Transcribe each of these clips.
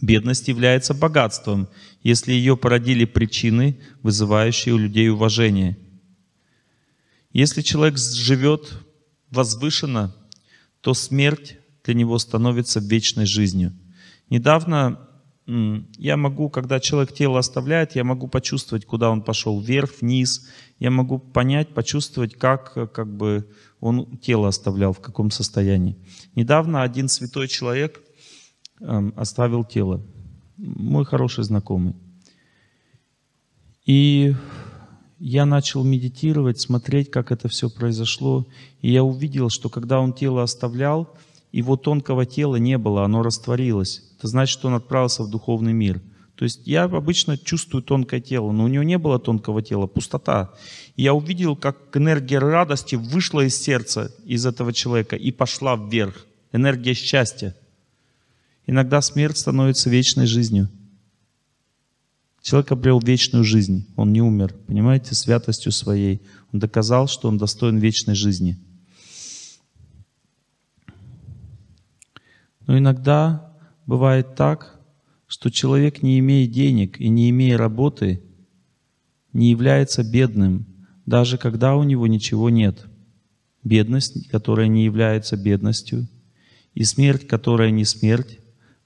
Бедность является богатством, если ее породили причины, вызывающие у людей уважение. Если человек живет возвышенно, то смерть для него становится вечной жизнью. Недавно я могу, когда человек тело оставляет, я могу почувствовать, куда он пошел, вверх, вниз. Я могу понять, почувствовать, как, как бы он тело оставлял, в каком состоянии. Недавно один святой человек – оставил тело. Мой хороший знакомый. И я начал медитировать, смотреть, как это все произошло. И я увидел, что когда он тело оставлял, его тонкого тела не было, оно растворилось. Это значит, что он отправился в духовный мир. То есть я обычно чувствую тонкое тело, но у него не было тонкого тела, пустота. я увидел, как энергия радости вышла из сердца из этого человека и пошла вверх. Энергия счастья – Иногда смерть становится вечной жизнью. Человек обрел вечную жизнь, он не умер, понимаете, святостью своей. Он доказал, что он достоин вечной жизни. Но иногда бывает так, что человек, не имея денег и не имея работы, не является бедным, даже когда у него ничего нет. Бедность, которая не является бедностью, и смерть, которая не смерть,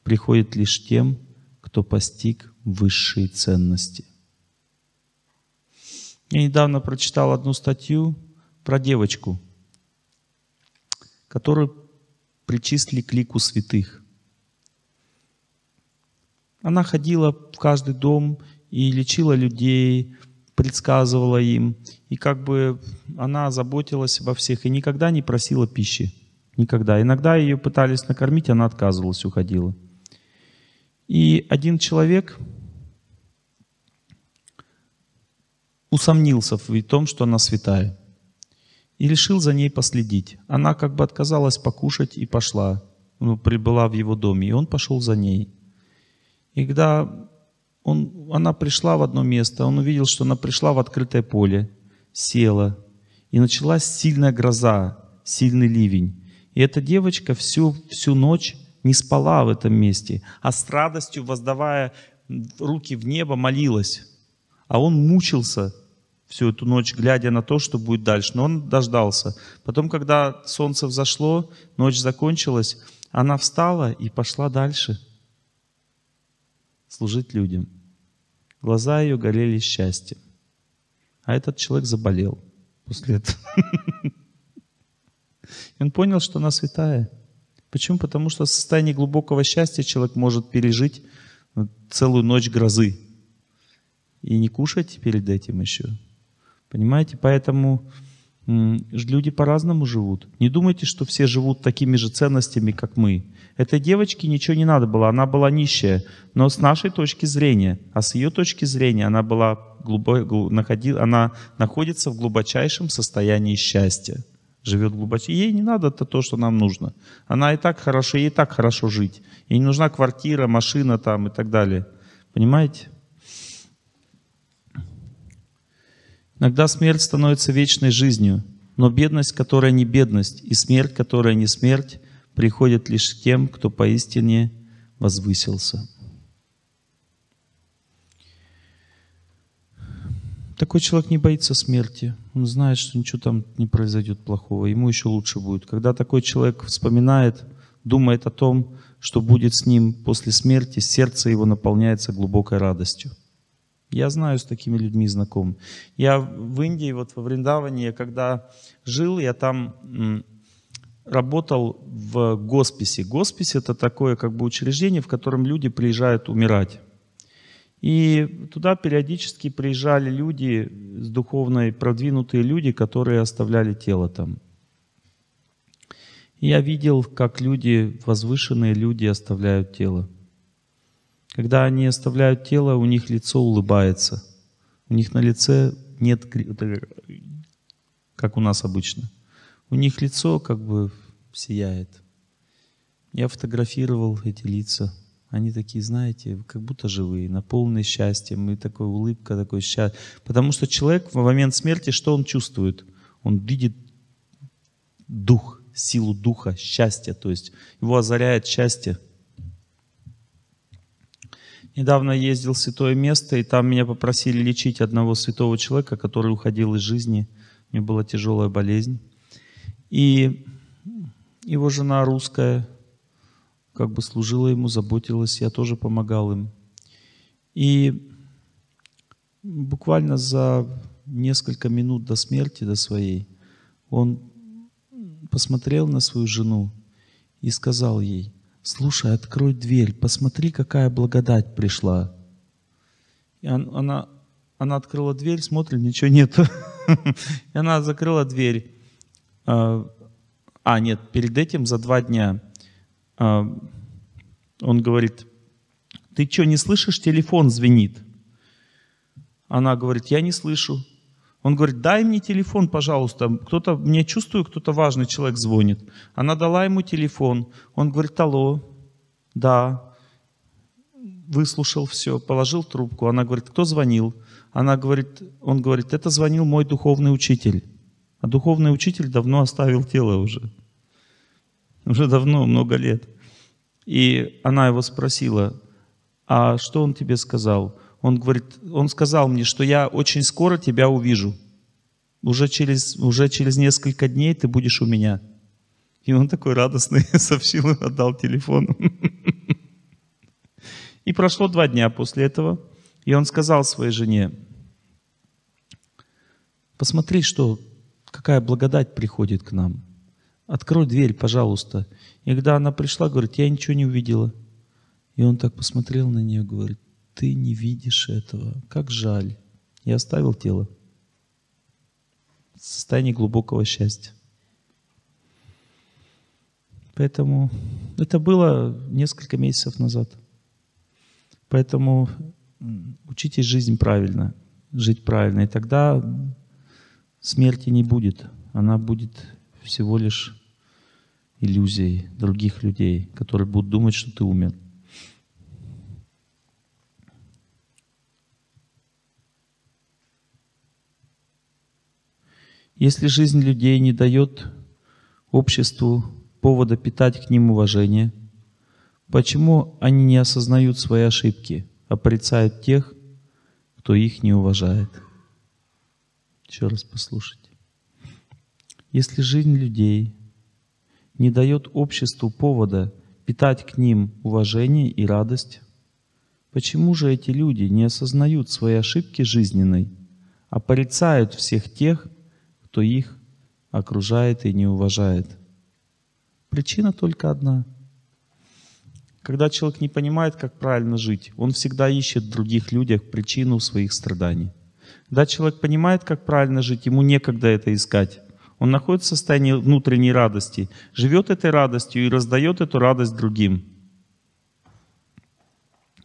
приходит лишь тем, кто постиг высшие ценности. Я недавно прочитал одну статью про девочку, которую причислили к лику святых. Она ходила в каждый дом и лечила людей, предсказывала им. И как бы она заботилась обо всех и никогда не просила пищи. Никогда. Иногда ее пытались накормить, она отказывалась, уходила. И один человек усомнился в том, что она святая, и решил за ней последить. Она как бы отказалась покушать и пошла, ну, прибыла в его доме, и он пошел за ней. И когда он, она пришла в одно место, он увидел, что она пришла в открытое поле, села, и началась сильная гроза, сильный ливень. И эта девочка всю, всю ночь не спала в этом месте, а с радостью, воздавая руки в небо, молилась. А он мучился всю эту ночь, глядя на то, что будет дальше. Но он дождался. Потом, когда солнце взошло, ночь закончилась, она встала и пошла дальше служить людям. Глаза ее горели счастьем. А этот человек заболел после этого. И он понял, что она святая. Почему? Потому что в состоянии глубокого счастья человек может пережить э, целую ночь грозы. И не кушать перед этим еще. Понимаете? Поэтому люди по-разному живут. Не думайте, что все живут такими же ценностями, как мы. Этой девочке ничего не надо было, она была нищая. Но с нашей точки зрения, а с ее точки зрения, она, была глубоко, находила, она находится в глубочайшем состоянии счастья живет глубоко. Ей не надо -то, то, что нам нужно. Она и так хорошо, ей и так хорошо жить. Ей не нужна квартира, машина там и так далее. Понимаете? Иногда смерть становится вечной жизнью, но бедность, которая не бедность, и смерть, которая не смерть, приходит лишь к тем, кто поистине возвысился. Такой человек не боится смерти. Он знает, что ничего там не произойдет плохого. Ему еще лучше будет. Когда такой человек вспоминает, думает о том, что будет с ним после смерти, сердце его наполняется глубокой радостью. Я знаю с такими людьми знаком. Я в Индии, вот во Вриндаване, я когда жил, я там работал в госписи. Госпись — это такое как бы учреждение, в котором люди приезжают умирать. И туда периодически приезжали люди с духовной, продвинутые люди, которые оставляли тело там. И я видел, как люди, возвышенные люди оставляют тело. Когда они оставляют тело, у них лицо улыбается. У них на лице нет, как у нас обычно. У них лицо как бы сияет. Я фотографировал эти лица. Они такие, знаете, как будто живые, наполнены счастьем, и такой улыбка, такой счастье. Потому что человек в момент смерти, что он чувствует? Он видит дух, силу духа, счастье, то есть его озаряет счастье. Недавно ездил в святое место, и там меня попросили лечить одного святого человека, который уходил из жизни. У него была тяжелая болезнь. И его жена русская, как бы служила ему, заботилась, я тоже помогал им. И буквально за несколько минут до смерти, до своей, он посмотрел на свою жену и сказал ей, «Слушай, открой дверь, посмотри, какая благодать пришла». И он, она, она открыла дверь, смотрит, ничего нет. И она закрыла дверь. А, а, нет, перед этим за два дня – а, он говорит, ты что, не слышишь, телефон звенит? Она говорит, я не слышу. Он говорит, дай мне телефон, пожалуйста. Кто-то, мне чувствую, кто-то важный человек звонит. Она дала ему телефон. Он говорит, алло, да. Выслушал все, положил трубку. Она говорит, кто звонил? Она говорит, он говорит, это звонил мой духовный учитель. А духовный учитель давно оставил тело уже уже давно, много лет. И она его спросила, а что он тебе сказал? Он говорит, он сказал мне, что я очень скоро тебя увижу. Уже через, уже через несколько дней ты будешь у меня. И он такой радостный сообщил, отдал телефон. И прошло два дня после этого, и он сказал своей жене, посмотри, что, какая благодать приходит к нам открой дверь, пожалуйста. И когда она пришла, говорит, я ничего не увидела. И он так посмотрел на нее, говорит, ты не видишь этого, как жаль. Я оставил тело в состоянии глубокого счастья. Поэтому это было несколько месяцев назад. Поэтому учитесь жизнь правильно, жить правильно. И тогда смерти не будет. Она будет всего лишь иллюзией других людей, которые будут думать, что ты умер. Если жизнь людей не дает обществу повода питать к ним уважение, почему они не осознают свои ошибки, оприцают а тех, кто их не уважает? Еще раз послушать. Если жизнь людей не дает обществу повода питать к ним уважение и радость, почему же эти люди не осознают свои ошибки жизненной, а порицают всех тех, кто их окружает и не уважает? Причина только одна. Когда человек не понимает, как правильно жить, он всегда ищет в других людях причину своих страданий. Когда человек понимает, как правильно жить, ему некогда это искать. Он находится в состоянии внутренней радости, живет этой радостью и раздает эту радость другим.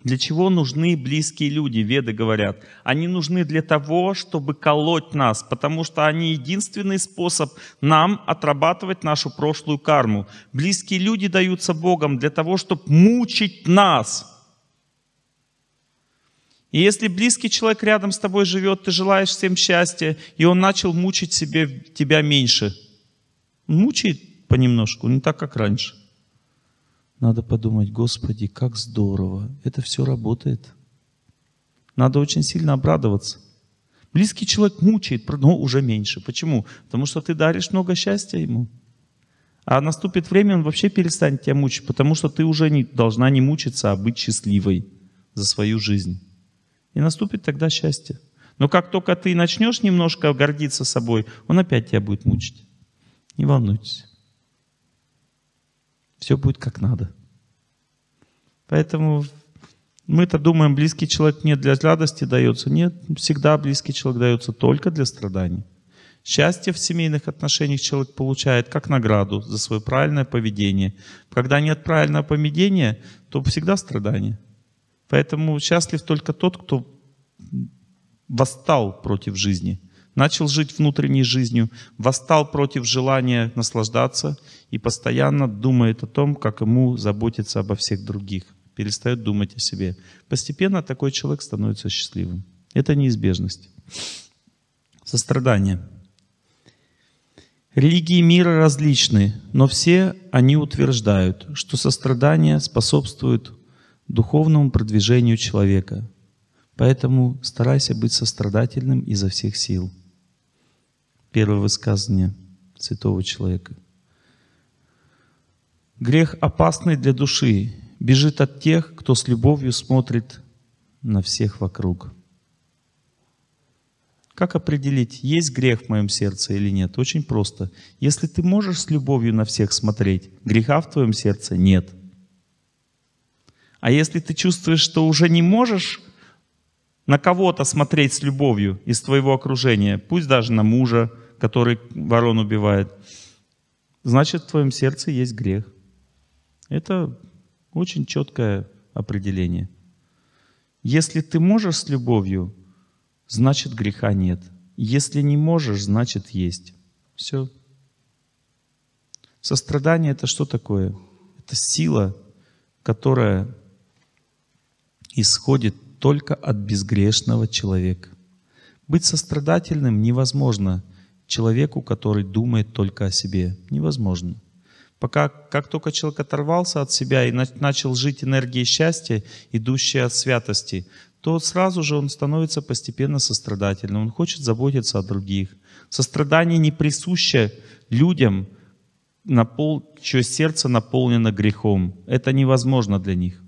Для чего нужны близкие люди, веды говорят? Они нужны для того, чтобы колоть нас, потому что они единственный способ нам отрабатывать нашу прошлую карму. Близкие люди даются Богом для того, чтобы мучить нас – и если близкий человек рядом с тобой живет, ты желаешь всем счастья, и он начал мучить себе, тебя меньше. Мучает понемножку, не так, как раньше. Надо подумать, Господи, как здорово, это все работает. Надо очень сильно обрадоваться. Близкий человек мучает, но уже меньше. Почему? Потому что ты даришь много счастья ему. А наступит время, он вообще перестанет тебя мучить, потому что ты уже не, должна не мучиться, а быть счастливой за свою жизнь. И наступит тогда счастье. Но как только ты начнешь немножко гордиться собой, он опять тебя будет мучить. Не волнуйтесь. Все будет как надо. Поэтому мы-то думаем, близкий человек не для радости дается. Нет, всегда близкий человек дается только для страданий. Счастье в семейных отношениях человек получает как награду за свое правильное поведение. Когда нет правильного поведения, то всегда страдания. Поэтому счастлив только тот, кто восстал против жизни, начал жить внутренней жизнью, восстал против желания наслаждаться и постоянно думает о том, как ему заботиться обо всех других, перестает думать о себе. Постепенно такой человек становится счастливым. Это неизбежность. Сострадание. Религии мира различны, но все они утверждают, что сострадание способствует духовному продвижению человека. Поэтому старайся быть сострадательным изо всех сил. Первое высказывание святого человека. Грех опасный для души, бежит от тех, кто с любовью смотрит на всех вокруг. Как определить, есть грех в моем сердце или нет? Очень просто. Если ты можешь с любовью на всех смотреть, греха в твоем сердце нет – а если ты чувствуешь, что уже не можешь на кого-то смотреть с любовью из твоего окружения, пусть даже на мужа, который ворон убивает, значит, в твоем сердце есть грех. Это очень четкое определение. Если ты можешь с любовью, значит греха нет. Если не можешь, значит есть. Все. Сострадание это что такое? Это сила, которая исходит только от безгрешного человека. Быть сострадательным невозможно человеку, который думает только о себе. Невозможно. Пока как только человек оторвался от себя и начал жить энергией счастья, идущей от святости, то сразу же он становится постепенно сострадательным. Он хочет заботиться о других. Сострадание не присуще людям, напол... чье сердце наполнено грехом. Это невозможно для них.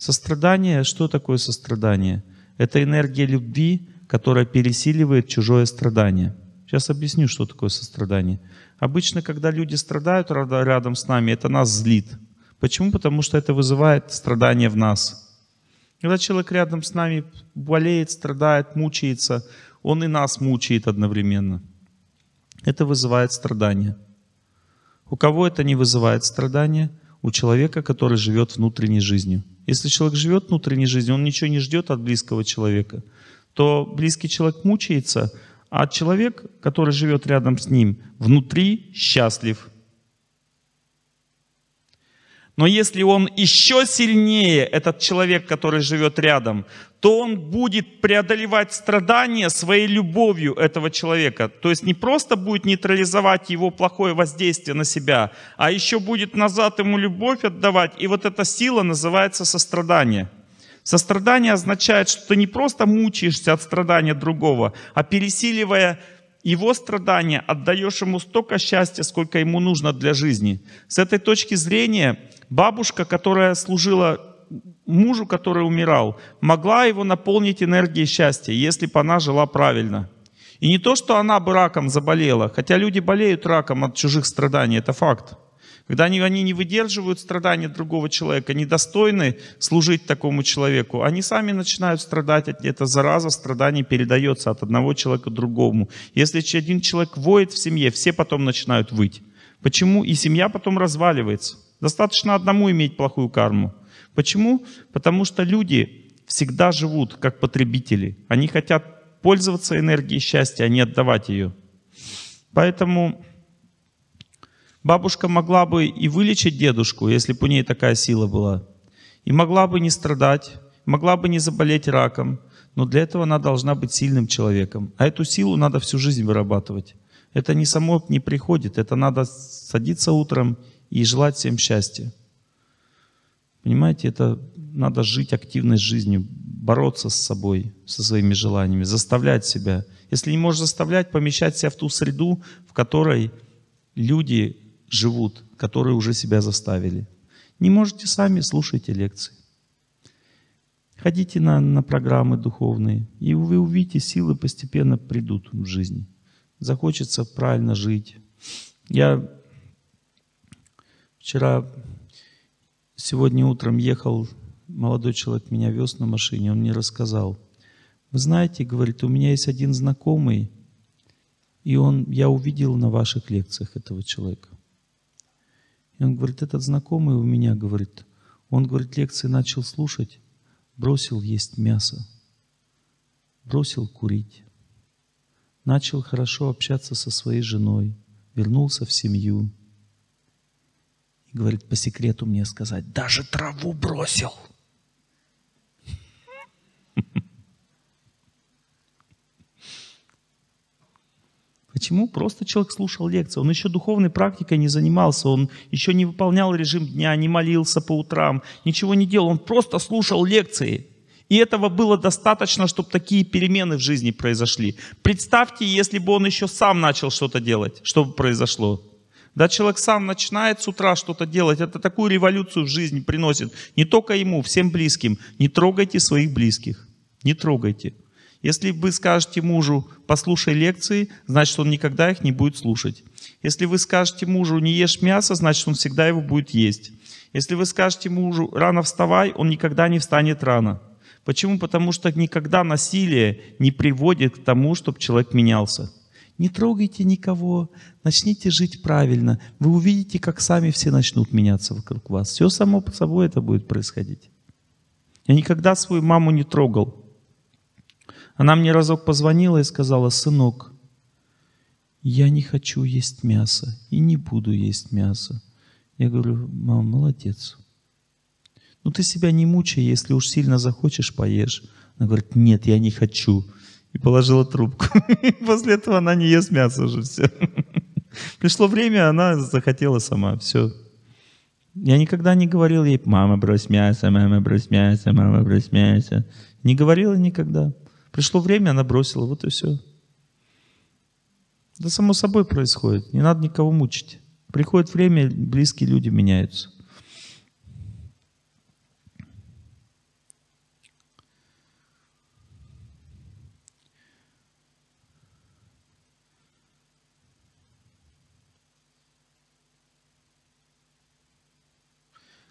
Сострадание, что такое сострадание? Это энергия любви, которая пересиливает чужое страдание. Сейчас объясню, что такое сострадание. Обычно, когда люди страдают рядом с нами, это нас злит. Почему? Потому что это вызывает страдание в нас. Когда человек рядом с нами болеет, страдает, мучается, он и нас мучает одновременно. Это вызывает страдание. У кого это не вызывает страдания? у человека, который живет внутренней жизнью. Если человек живет внутренней жизнью, он ничего не ждет от близкого человека, то близкий человек мучается, а человек, который живет рядом с ним, внутри счастлив. Но если он еще сильнее, этот человек, который живет рядом, то он будет преодолевать страдания своей любовью этого человека. То есть не просто будет нейтрализовать его плохое воздействие на себя, а еще будет назад ему любовь отдавать. И вот эта сила называется сострадание. Сострадание означает, что ты не просто мучаешься от страдания другого, а пересиливая его страдания отдаешь ему столько счастья, сколько ему нужно для жизни. С этой точки зрения бабушка, которая служила мужу, который умирал, могла его наполнить энергией счастья, если бы она жила правильно. И не то, что она бы раком заболела, хотя люди болеют раком от чужих страданий, это факт когда они, они не выдерживают страдания другого человека, недостойны служить такому человеку, они сами начинают страдать. Эта зараза страданий передается от одного человека к другому. Если один человек воет в семье, все потом начинают выть. Почему? И семья потом разваливается. Достаточно одному иметь плохую карму. Почему? Потому что люди всегда живут как потребители. Они хотят пользоваться энергией счастья, а не отдавать ее. Поэтому Бабушка могла бы и вылечить дедушку, если бы у ней такая сила была. И могла бы не страдать, могла бы не заболеть раком. Но для этого она должна быть сильным человеком. А эту силу надо всю жизнь вырабатывать. Это не само не приходит. Это надо садиться утром и желать всем счастья. Понимаете, это надо жить активной жизнью, бороться с собой, со своими желаниями, заставлять себя. Если не можешь заставлять, помещать себя в ту среду, в которой люди живут, которые уже себя заставили. Не можете сами, слушайте лекции. Ходите на, на программы духовные, и вы увидите, силы постепенно придут в жизни. Захочется правильно жить. Я вчера, сегодня утром ехал, молодой человек меня вез на машине, он мне рассказал. Вы знаете, говорит, у меня есть один знакомый, и он, я увидел на ваших лекциях этого человека. И он говорит, этот знакомый у меня, говорит, он, говорит, лекции начал слушать, бросил есть мясо, бросил курить, начал хорошо общаться со своей женой, вернулся в семью. И говорит, по секрету мне сказать, даже траву бросил – Почему? Просто человек слушал лекции, Он еще духовной практикой не занимался, он еще не выполнял режим дня, не молился по утрам, ничего не делал. Он просто слушал лекции. И этого было достаточно, чтобы такие перемены в жизни произошли. Представьте, если бы он еще сам начал что-то делать, что бы произошло. Да, человек сам начинает с утра что-то делать, это такую революцию в жизни приносит. Не только ему, всем близким. Не трогайте своих близких. Не трогайте. Если вы скажете мужу «послушай лекции», значит, он никогда их не будет слушать. Если вы скажете мужу «не ешь мясо», значит, он всегда его будет есть. Если вы скажете мужу «рано вставай», он никогда не встанет рано. Почему? Потому что никогда насилие не приводит к тому, чтобы человек менялся. Не трогайте никого, начните жить правильно. Вы увидите, как сами все начнут меняться вокруг вас. Все само по собой это будет происходить. Я никогда свою маму не трогал. Она мне разок позвонила и сказала, сынок, я не хочу есть мясо и не буду есть мясо. Я говорю, "Мама, молодец. Ну ты себя не мучай, если уж сильно захочешь, поешь. Она говорит, нет, я не хочу. И положила трубку. После этого она не ест мясо уже все. Пришло время, она захотела сама, все. Я никогда не говорил ей, мама, брось мясо, мама, брось мясо, мама, брось мясо. Не говорила никогда. Пришло время, она бросила, вот и все. Да само собой происходит, не надо никого мучить. Приходит время, близкие люди меняются.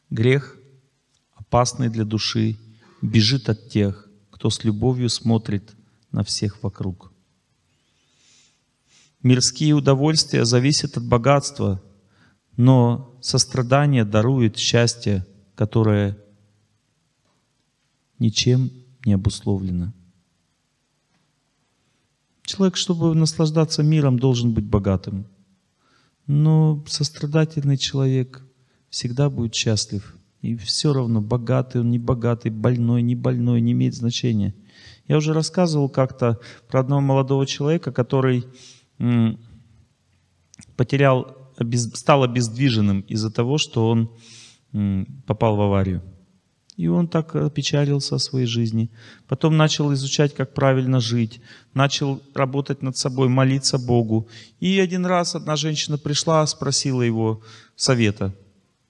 Грех опасный для души, бежит от тех, кто с любовью смотрит на всех вокруг. Мирские удовольствия зависят от богатства, но сострадание дарует счастье, которое ничем не обусловлено. Человек, чтобы наслаждаться миром, должен быть богатым. Но сострадательный человек всегда будет счастлив – и все равно, богатый он, не богатый, больной, не больной, не имеет значения. Я уже рассказывал как-то про одного молодого человека, который потерял, стал обездвиженным из-за того, что он попал в аварию. И он так опечалился о своей жизни. Потом начал изучать, как правильно жить. Начал работать над собой, молиться Богу. И один раз одна женщина пришла, спросила его совета.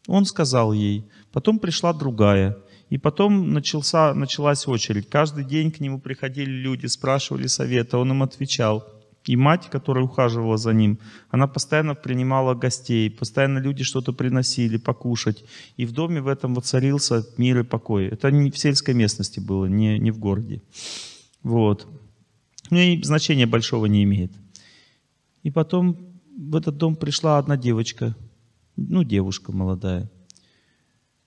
Он сказал ей. Потом пришла другая. И потом начался, началась очередь. Каждый день к нему приходили люди, спрашивали совета, он им отвечал. И мать, которая ухаживала за ним, она постоянно принимала гостей, постоянно люди что-то приносили покушать. И в доме в этом воцарился мир и покой. Это не в сельской местности было, не, не в городе. Вот. Ну и значения большого не имеет. И потом в этот дом пришла одна девочка – ну, девушка молодая.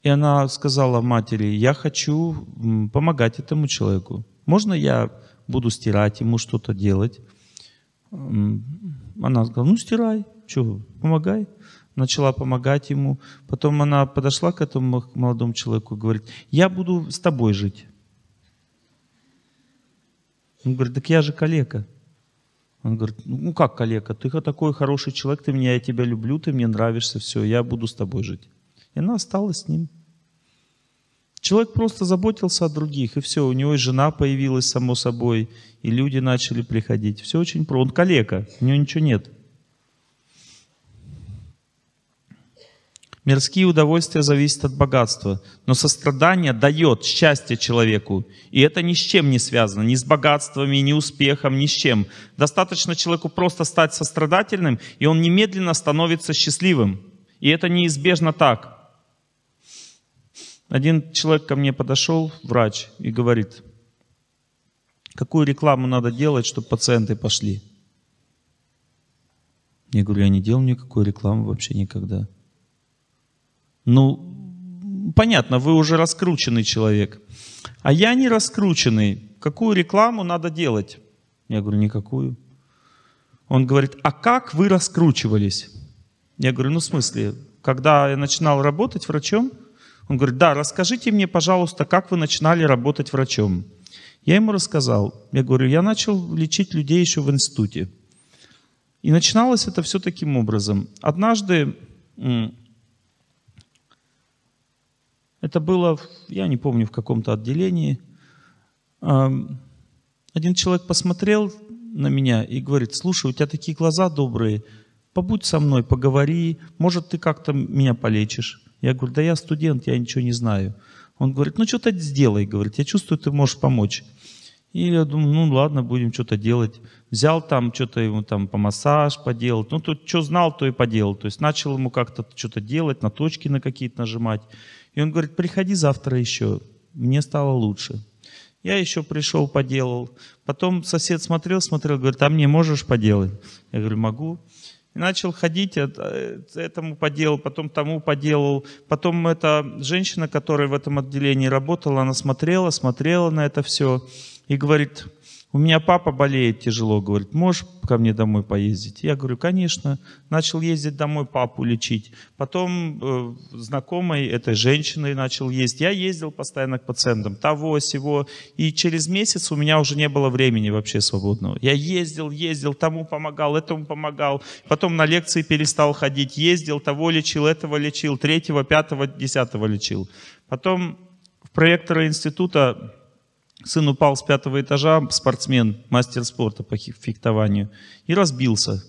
И она сказала матери, я хочу помогать этому человеку. Можно я буду стирать, ему что-то делать? Она сказала, ну стирай, что, помогай. Начала помогать ему. Потом она подошла к этому молодому человеку и говорит, я буду с тобой жить. Он говорит, так я же коллега он говорит, ну, ну как, коллега, ты такой хороший человек, ты меня, я тебя люблю, ты мне нравишься, все, я буду с тобой жить. И она осталась с ним. Человек просто заботился о других, и все, у него и жена появилась, само собой, и люди начали приходить. Все очень просто. Он коллега, у него ничего нет. Мирские удовольствия зависят от богатства, но сострадание дает счастье человеку. И это ни с чем не связано, ни с богатствами, ни успехом, ни с чем. Достаточно человеку просто стать сострадательным, и он немедленно становится счастливым. И это неизбежно так. Один человек ко мне подошел, врач, и говорит, какую рекламу надо делать, чтобы пациенты пошли? Я говорю, я не делал никакой рекламы вообще никогда. Ну, понятно, вы уже раскрученный человек. А я не раскрученный. Какую рекламу надо делать? Я говорю, никакую. Он говорит, а как вы раскручивались? Я говорю, ну в смысле, когда я начинал работать врачом, он говорит, да, расскажите мне, пожалуйста, как вы начинали работать врачом. Я ему рассказал. Я говорю, я начал лечить людей еще в институте. И начиналось это все таким образом. Однажды это было, я не помню, в каком-то отделении. Один человек посмотрел на меня и говорит, слушай, у тебя такие глаза добрые, побудь со мной, поговори, может, ты как-то меня полечишь. Я говорю, да я студент, я ничего не знаю. Он говорит, ну что-то сделай, говорит, я чувствую, ты можешь помочь. И я думаю, ну ладно, будем что-то делать. Взял там что-то ему там по массаж поделать. Ну, тут что знал, то и поделал. То есть начал ему как-то что-то делать, на точки на какие-то нажимать. И он говорит, приходи завтра еще, мне стало лучше. Я еще пришел, поделал. Потом сосед смотрел, смотрел, говорит, а мне можешь поделать? Я говорю, могу. И начал ходить, э, этому поделал, потом тому поделал. Потом эта женщина, которая в этом отделении работала, она смотрела, смотрела на это все и говорит, у меня папа болеет тяжело, говорит, можешь ко мне домой поездить? Я говорю, конечно. Начал ездить домой папу лечить. Потом э, знакомой этой женщиной начал ездить. Я ездил постоянно к пациентам, того, сего. И через месяц у меня уже не было времени вообще свободного. Я ездил, ездил, тому помогал, этому помогал. Потом на лекции перестал ходить. Ездил, того лечил, этого лечил, третьего, пятого, десятого лечил. Потом в проектора института Сын упал с пятого этажа, спортсмен, мастер спорта по фехтованию, и разбился.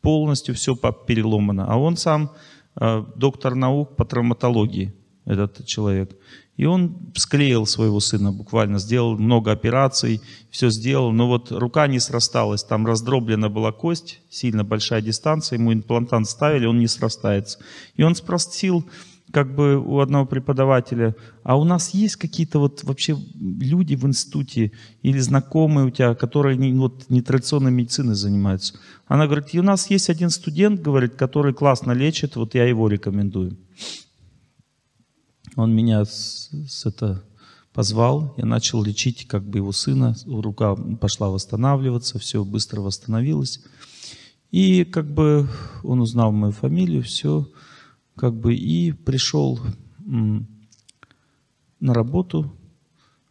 Полностью все переломано. А он сам э, доктор наук по травматологии, этот человек. И он склеил своего сына буквально, сделал много операций, все сделал, но вот рука не срасталась, там раздроблена была кость, сильно большая дистанция, ему имплантант ставили, он не срастается. И он спросил как бы у одного преподавателя, а у нас есть какие-то вот вообще люди в институте или знакомые у тебя, которые не, вот, нетрадиционной медициной занимаются? Она говорит, и у нас есть один студент, говорит, который классно лечит, вот я его рекомендую. Он меня с, с это позвал, я начал лечить как бы его сына, рука пошла восстанавливаться, все быстро восстановилось. И как бы он узнал мою фамилию, все, как бы и пришел на работу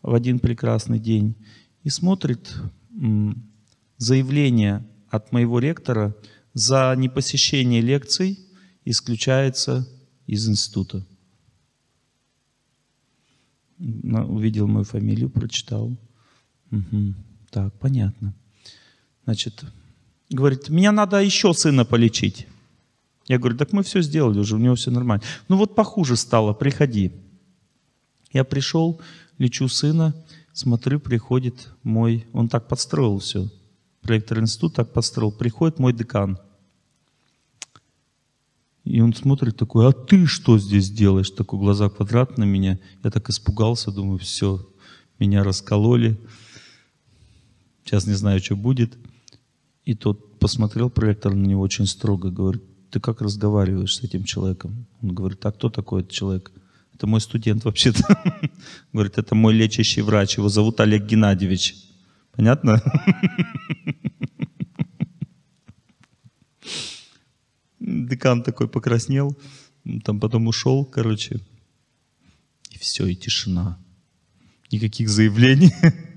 в один прекрасный день и смотрит заявление от моего ректора за непосещение лекций исключается из института. Увидел мою фамилию, прочитал. Угу. Так, понятно. Значит, говорит, меня надо еще сына полечить. Я говорю, так мы все сделали уже, у него все нормально. Ну вот похуже стало, приходи. Я пришел, лечу сына, смотрю, приходит мой, он так подстроил все, проректор института так подстроил, приходит мой декан. И он смотрит такой, а ты что здесь делаешь? Такой глаза квадрат на меня. Я так испугался, думаю, все, меня раскололи. Сейчас не знаю, что будет. И тот посмотрел проектор на него очень строго, говорит, ты как разговариваешь с этим человеком? Он говорит, а кто такой этот человек? Это мой студент вообще-то. Говорит, это мой лечащий врач, его зовут Олег Геннадьевич. Понятно? Декан такой покраснел, там потом ушел, короче. И все, и тишина. Никаких заявлений.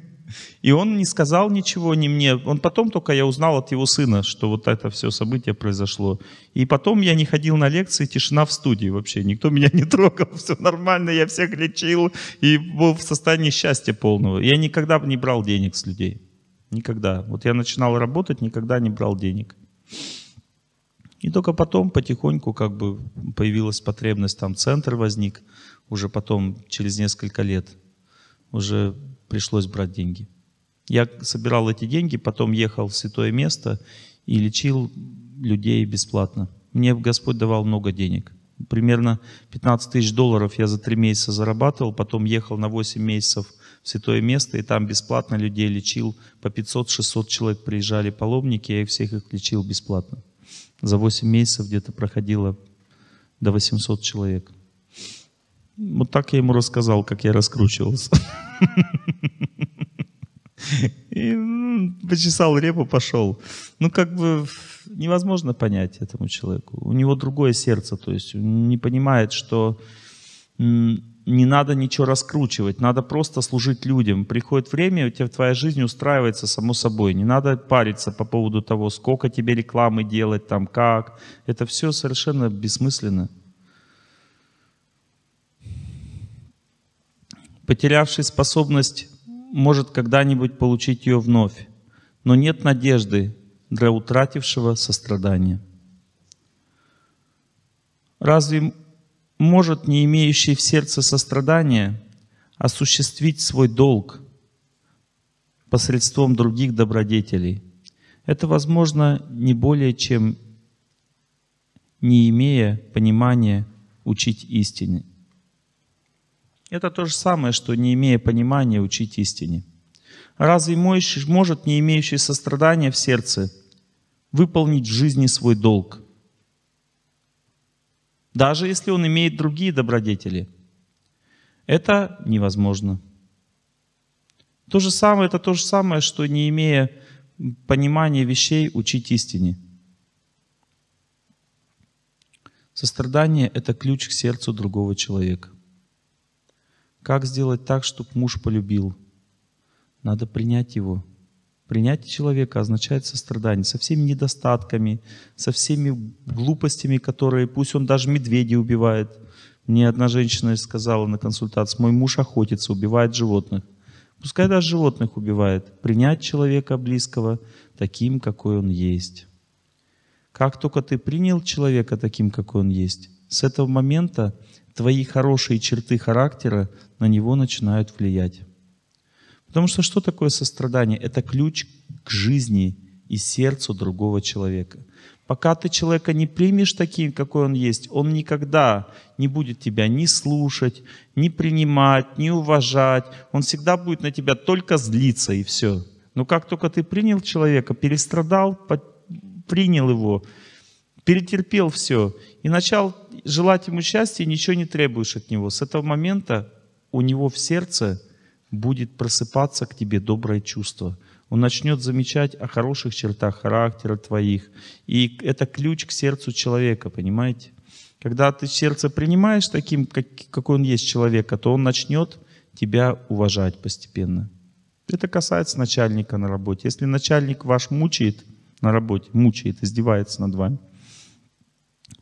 И он не сказал ничего ни мне. Он потом только я узнал от его сына, что вот это все событие произошло. И потом я не ходил на лекции, тишина в студии вообще. Никто меня не трогал, все нормально, я всех лечил и был в состоянии счастья полного. Я никогда не брал денег с людей. Никогда. Вот я начинал работать, никогда не брал денег. И только потом потихоньку как бы появилась потребность, там центр возник уже потом, через несколько лет. Уже пришлось брать деньги. Я собирал эти деньги, потом ехал в святое место и лечил людей бесплатно. Мне Господь давал много денег. Примерно 15 тысяч долларов я за три месяца зарабатывал, потом ехал на 8 месяцев в святое место, и там бесплатно людей лечил. По 500-600 человек приезжали паломники, я всех их лечил бесплатно. За 8 месяцев где-то проходило до 800 человек. Вот так я ему рассказал, как я раскручивался. И почесал репу, пошел. Ну, как бы невозможно понять этому человеку. У него другое сердце, то есть он не понимает, что не надо ничего раскручивать, надо просто служить людям. Приходит время, у тебя твоя жизнь устраивается само собой. Не надо париться по поводу того, сколько тебе рекламы делать, там как. Это все совершенно бессмысленно. Потерявший способность может когда-нибудь получить ее вновь, но нет надежды для утратившего сострадания. Разве может не имеющий в сердце сострадания осуществить свой долг посредством других добродетелей? Это возможно не более чем не имея понимания учить истине. Это то же самое, что не имея понимания учить истине. Разве моющий может не имеющий сострадания в сердце выполнить в жизни свой долг? Даже если он имеет другие добродетели. Это невозможно. То же самое, это то же самое, что не имея понимания вещей, учить истине. Сострадание — это ключ к сердцу другого человека. Как сделать так, чтобы муж полюбил? Надо принять его. Принять человека означает сострадание со всеми недостатками, со всеми глупостями, которые, пусть он даже медведей убивает. Мне одна женщина сказала на консультации, мой муж охотится, убивает животных. Пускай даже животных убивает. Принять человека близкого таким, какой он есть. Как только ты принял человека таким, какой он есть, с этого момента твои хорошие черты характера на него начинают влиять. Потому что что такое сострадание? Это ключ к жизни и сердцу другого человека. Пока ты человека не примешь таким, какой он есть, он никогда не будет тебя ни слушать, ни принимать, ни уважать. Он всегда будет на тебя только злиться и все. Но как только ты принял человека, перестрадал, принял его, перетерпел все и начал желать ему счастья и ничего не требуешь от него. С этого момента у него в сердце будет просыпаться к тебе доброе чувство. Он начнет замечать о хороших чертах характера твоих. И это ключ к сердцу человека, понимаете? Когда ты сердце принимаешь таким, как, какой он есть человека, то он начнет тебя уважать постепенно. Это касается начальника на работе. Если начальник ваш мучает на работе, мучает, издевается над вами,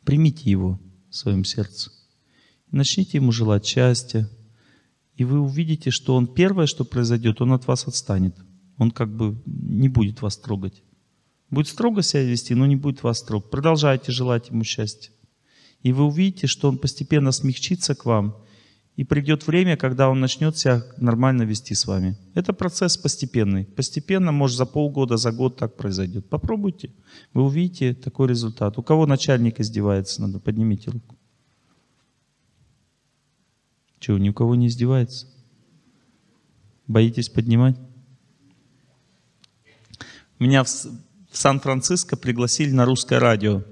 примите его в своем сердце. Начните ему желать счастья, и вы увидите, что он первое, что произойдет, он от вас отстанет. Он как бы не будет вас трогать. Будет строго себя вести, но не будет вас трогать. Продолжайте желать ему счастья. И вы увидите, что он постепенно смягчится к вам – и придет время, когда он начнет себя нормально вести с вами. Это процесс постепенный. Постепенно, может, за полгода, за год так произойдет. Попробуйте, вы увидите такой результат. У кого начальник издевается, надо поднимите руку. Чего, ни у кого не издевается? Боитесь поднимать? Меня в Сан-Франциско пригласили на русское радио.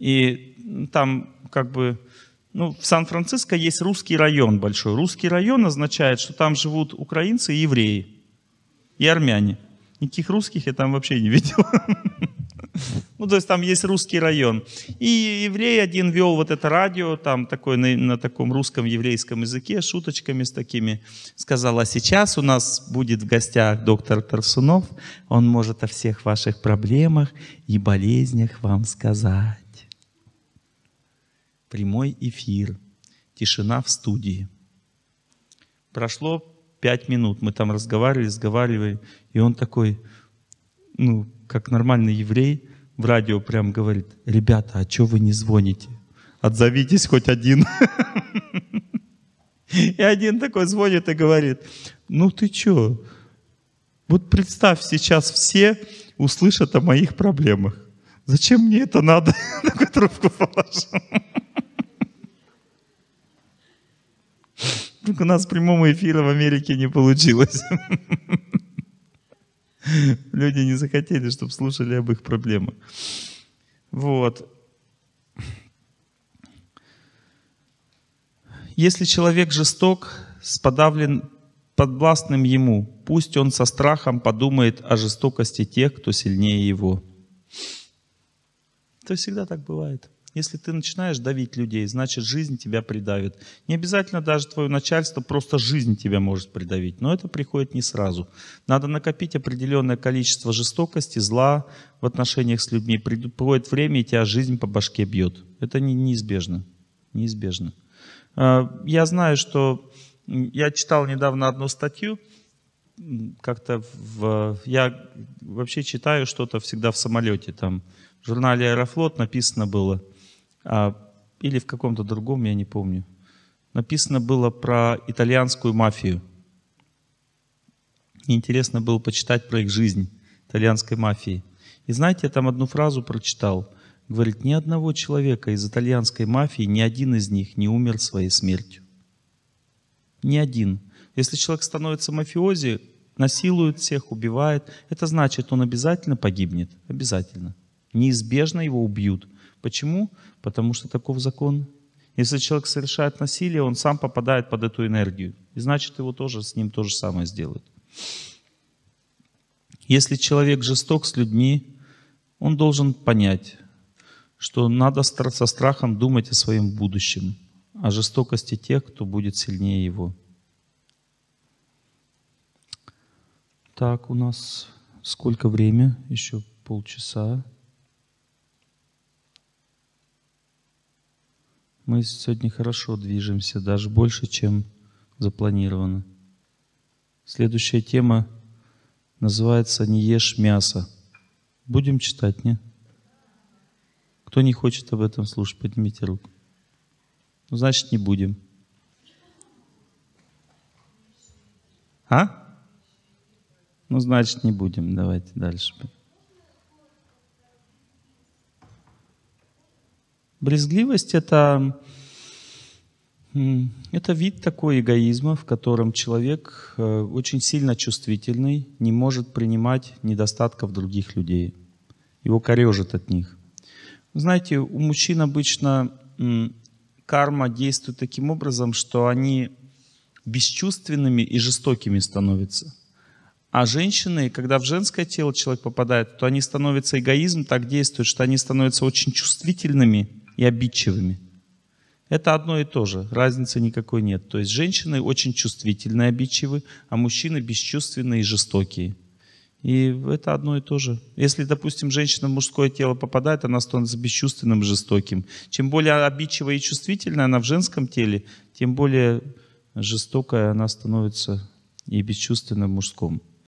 И там как бы ну, в Сан-Франциско есть русский район большой. Русский район означает, что там живут украинцы и евреи, и армяне. Никаких русских я там вообще не видел. Ну, то есть там есть русский район. И еврей один вел вот это радио, там такой на, на таком русском еврейском языке, шуточками с такими. Сказал, а сейчас у нас будет в гостях доктор Тарсунов, он может о всех ваших проблемах и болезнях вам сказать прямой эфир, тишина в студии. Прошло пять минут, мы там разговаривали, разговаривали, и он такой, ну, как нормальный еврей, в радио прям говорит, ребята, а что вы не звоните? Отзовитесь хоть один. И один такой звонит и говорит, ну ты чё? Вот представь, сейчас все услышат о моих проблемах. Зачем мне это надо? Такую трубку положил. у нас прямого эфира в Америке не получилось. Люди не захотели, чтобы слушали об их проблемах. Вот. Если человек жесток, с подавлен подвластным ему, пусть он со страхом подумает о жестокости тех, кто сильнее его. То всегда так бывает. Если ты начинаешь давить людей, значит жизнь тебя придавит. Не обязательно даже твое начальство, просто жизнь тебя может придавить. Но это приходит не сразу. Надо накопить определенное количество жестокости, зла в отношениях с людьми. Приходит время, и тебя жизнь по башке бьет. Это не, неизбежно. Неизбежно. А, я знаю, что... Я читал недавно одну статью, как-то в... Я вообще читаю что-то всегда в самолете. Там в журнале «Аэрофлот» написано было – а, или в каком-то другом, я не помню. Написано было про итальянскую мафию. интересно было почитать про их жизнь итальянской мафии. И знаете, я там одну фразу прочитал. Говорит, ни одного человека из итальянской мафии, ни один из них не умер своей смертью. Ни один. Если человек становится мафиози, насилует всех, убивает, это значит, он обязательно погибнет. Обязательно. Неизбежно его убьют. Почему? Потому что таков закон. Если человек совершает насилие, он сам попадает под эту энергию. И значит, его тоже, с ним то же самое сделают. Если человек жесток с людьми, он должен понять, что надо со страхом думать о своем будущем, о жестокости тех, кто будет сильнее его. Так, у нас сколько время? Еще полчаса. Мы сегодня хорошо движемся, даже больше, чем запланировано. Следующая тема называется «Не ешь мясо». Будем читать, не? Кто не хочет об этом слушать, поднимите руку. Ну, значит, не будем. А? Ну, значит, не будем. Давайте дальше. Брезгливость – это, это вид такой эгоизма, в котором человек э, очень сильно чувствительный, не может принимать недостатков других людей. Его корежит от них. Знаете, у мужчин обычно карма действует таким образом, что они бесчувственными и жестокими становятся. А женщины, когда в женское тело человек попадает, то они становятся, эгоизм так действует, что они становятся очень чувствительными и обидчивыми. Это одно и то же, разницы никакой нет. То есть женщины очень чувствительные, обидчивы, а мужчины бесчувственные и жестокие. И это одно и то же. Если, допустим, женщина в мужское тело попадает, она становится бесчувственным жестоким. Чем более обидчивая и чувствительная она в женском теле, тем более жестокая она становится и бесчувственным в мужском.